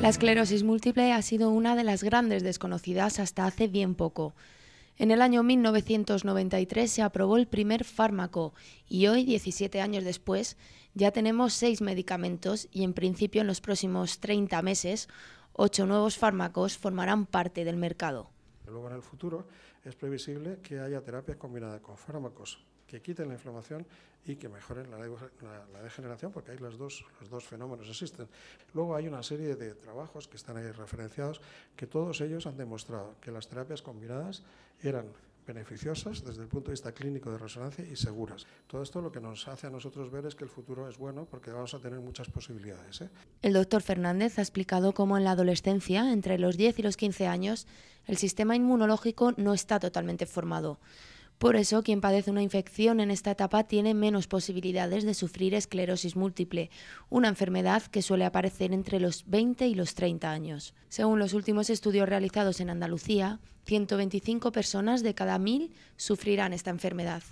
La esclerosis múltiple ha sido una de las grandes desconocidas hasta hace bien poco. En el año 1993 se aprobó el primer fármaco y hoy, 17 años después, ya tenemos seis medicamentos y en principio en los próximos 30 meses, ocho nuevos fármacos formarán parte del mercado. el futuro es previsible que haya terapias combinadas con fármacos que quiten la inflamación y que mejoren la, degeneración, porque ahí los dos, los dos fenómenos existen. Luego hay una serie de trabajos que están ahí referenciados, que todos ellos han demostrado que las terapias combinadas eran beneficiosas desde el punto de vista clínico de resonancia y seguras. Todo esto lo que nos hace a nosotros ver es que el futuro es bueno porque vamos a tener muchas posibilidades. ¿eh? El doctor Fernández ha explicado cómo en la adolescencia, entre los 10 y los 15 años, el sistema inmunológico no está totalmente formado. Por eso, quien padece una infección en esta etapa tiene menos posibilidades de sufrir esclerosis múltiple, una enfermedad que suele aparecer entre los 20 y los 30 años. Según los últimos estudios realizados en Andalucía, 125 personas de cada 1.000 sufrirán esta enfermedad.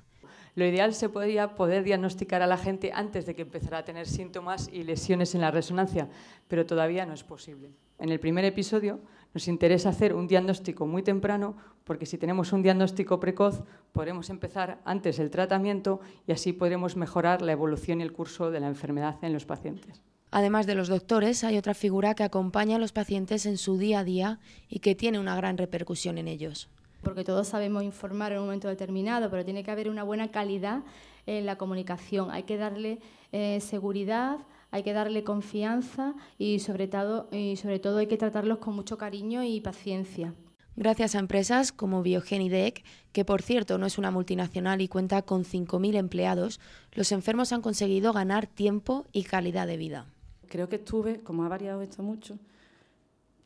Lo ideal sería poder diagnosticar a la gente antes de que empezara a tener síntomas y lesiones en la resonancia, pero todavía no es posible. En el primer episodio nos interesa hacer un diagnóstico muy temprano porque si tenemos un diagnóstico precoz podremos empezar antes el tratamiento y así podremos mejorar la evolución y el curso de la enfermedad en los pacientes. Además de los doctores, hay otra figura que acompaña a los pacientes en su día a día y que tiene una gran repercusión en ellos. Porque todos sabemos informar en un momento determinado, pero tiene que haber una buena calidad en la comunicación. Hay que darle eh, seguridad hay que darle confianza y sobre todo, hay que tratarlos con mucho cariño y paciencia. Gracias a empresas como Biogenidec, que por cierto no es una multinacional y cuenta con 5.000 empleados, los enfermos han conseguido ganar tiempo y calidad de vida. Creo que estuve, como ha variado esto mucho,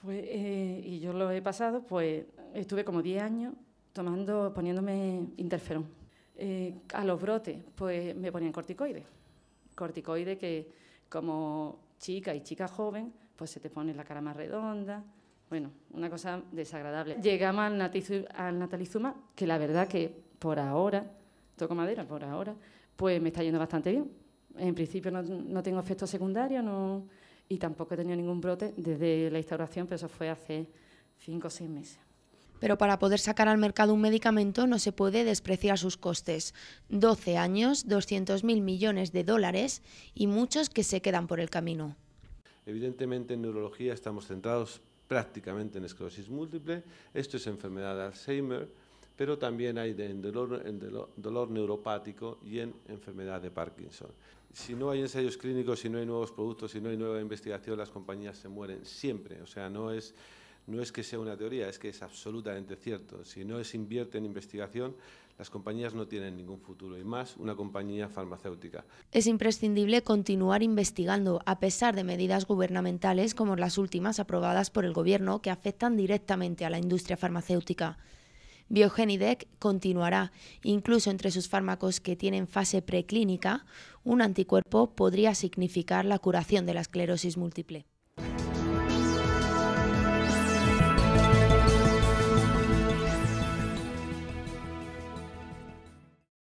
pues, eh, y yo lo he pasado, pues estuve como 10 años tomando, poniéndome interferón. Eh, a los brotes, pues me ponían corticoides. Corticoides que como chica y chica joven, pues se te pone la cara más redonda. Bueno, una cosa desagradable. Llegamos al, al natalizuma, que la verdad que por ahora, toco madera, por ahora, pues me está yendo bastante bien. En principio no, tengo efectos secundarios no, y tampoco he tenido ningún brote desde la instauración, pero eso fue hace cinco o seis meses. Pero para poder sacar al mercado un medicamento no se puede despreciar sus costes. 12 años, 200.000 millones de dólares y muchos que se quedan por el camino. Evidentemente en neurología estamos centrados prácticamente en esclerosis múltiple, esto es enfermedad de Alzheimer, pero también hay dolor, dolor neuropático y en enfermedad de Parkinson. Si no hay ensayos clínicos, si no hay nuevos productos, si no hay nueva investigación, las compañías se mueren siempre. O sea, no es no es que sea una teoría, es que es absolutamente cierto. Si no se invierte en investigación, las compañías no tienen ningún futuro, y más una compañía farmacéutica. Es imprescindible continuar investigando, a pesar de medidas gubernamentales como las últimas aprobadas por el Gobierno que afectan directamente a la industria farmacéutica. Biogenidec continuará. Incluso entre sus fármacos que tienen fase preclínica, un anticuerpo podría significar la curación de la esclerosis múltiple.